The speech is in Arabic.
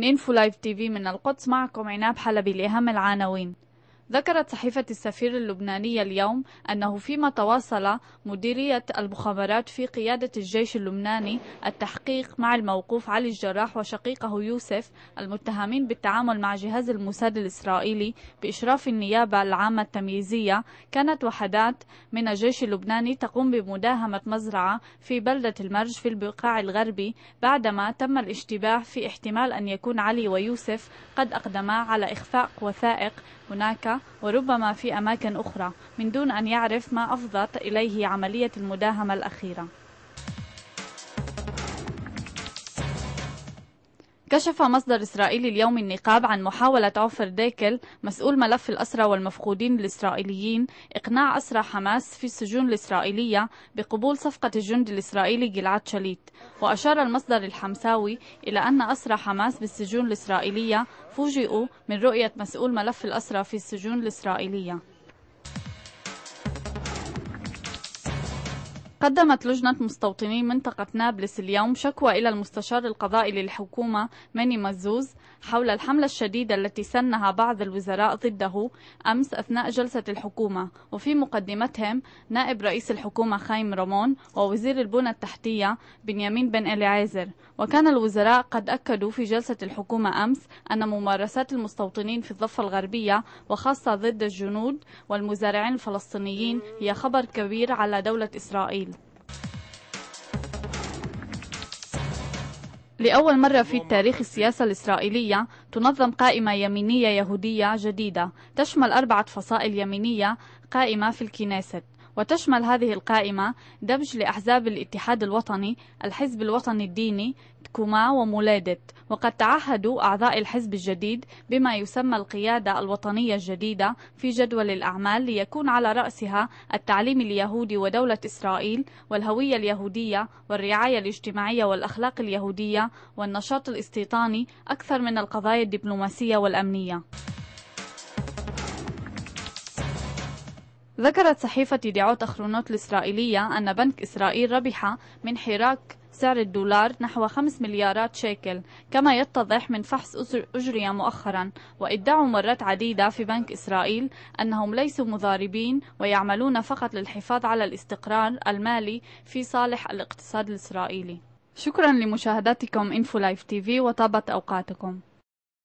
من إنفو لايف تي في من القدس معكم عناب حلبي لأهم العناوين ذكرت صحيفة السفير اللبنانية اليوم أنه فيما تواصل مديرية المخابرات في قيادة الجيش اللبناني التحقيق مع الموقوف علي الجراح وشقيقه يوسف المتهمين بالتعامل مع جهاز الموساد الإسرائيلي بإشراف النيابة العامة التمييزية كانت وحدات من الجيش اللبناني تقوم بمداهمة مزرعة في بلدة المرج في البقاع الغربي بعدما تم الاشتباه في احتمال أن يكون علي ويوسف قد أقدما على إخفاق وثائق هناك وربما في أماكن أخرى من دون أن يعرف ما أفضت إليه عملية المداهمة الأخيرة كشف مصدر إسرائيلي اليوم النقاب عن محاولة عفر ديكل مسؤول ملف الأسرى والمفقودين الإسرائيليين إقناع أسرى حماس في السجون الإسرائيلية بقبول صفقة الجندي الإسرائيلي جلعاد شليت وأشار المصدر الحمساوي إلى أن أسرى حماس بالسجون الإسرائيلية فوجئوا من رؤية مسؤول ملف الأسرى في السجون الإسرائيلية قدمت لجنة مستوطني منطقة نابلس اليوم شكوى إلى المستشار القضائي للحكومة ماني مزوز حول الحملة الشديدة التي سنها بعض الوزراء ضده أمس أثناء جلسة الحكومة وفي مقدمتهم نائب رئيس الحكومة خايم رومون ووزير البنى التحتية بنيامين بن إليعازر وكان الوزراء قد أكدوا في جلسة الحكومة أمس أن ممارسات المستوطنين في الضفة الغربية وخاصة ضد الجنود والمزارعين الفلسطينيين هي خبر كبير على دولة إسرائيل لأول مرة في تاريخ السياسة الإسرائيلية تنظم قائمة يمينية يهودية جديدة تشمل أربعة فصائل يمينية قائمة في الكنيست وتشمل هذه القائمة دمج لأحزاب الاتحاد الوطني الحزب الوطني الديني كوما ومولادت وقد تعهدوا أعضاء الحزب الجديد بما يسمى القيادة الوطنية الجديدة في جدول الأعمال ليكون على رأسها التعليم اليهودي ودولة إسرائيل والهوية اليهودية والرعاية الاجتماعية والأخلاق اليهودية والنشاط الاستيطاني أكثر من القضايا الدبلوماسية والأمنية ذكرت صحيفة دعوت أخرونوت الإسرائيلية أن بنك إسرائيل ربح من حراك سعر الدولار نحو 5 مليارات شيكل كما يتضح من فحص أجري مؤخرا وادعوا مرات عديدة في بنك إسرائيل أنهم ليسوا مضاربين ويعملون فقط للحفاظ على الاستقرار المالي في صالح الاقتصاد الإسرائيلي شكرا لمشاهدتكم إنفو لايف تي في وطابت أوقاتكم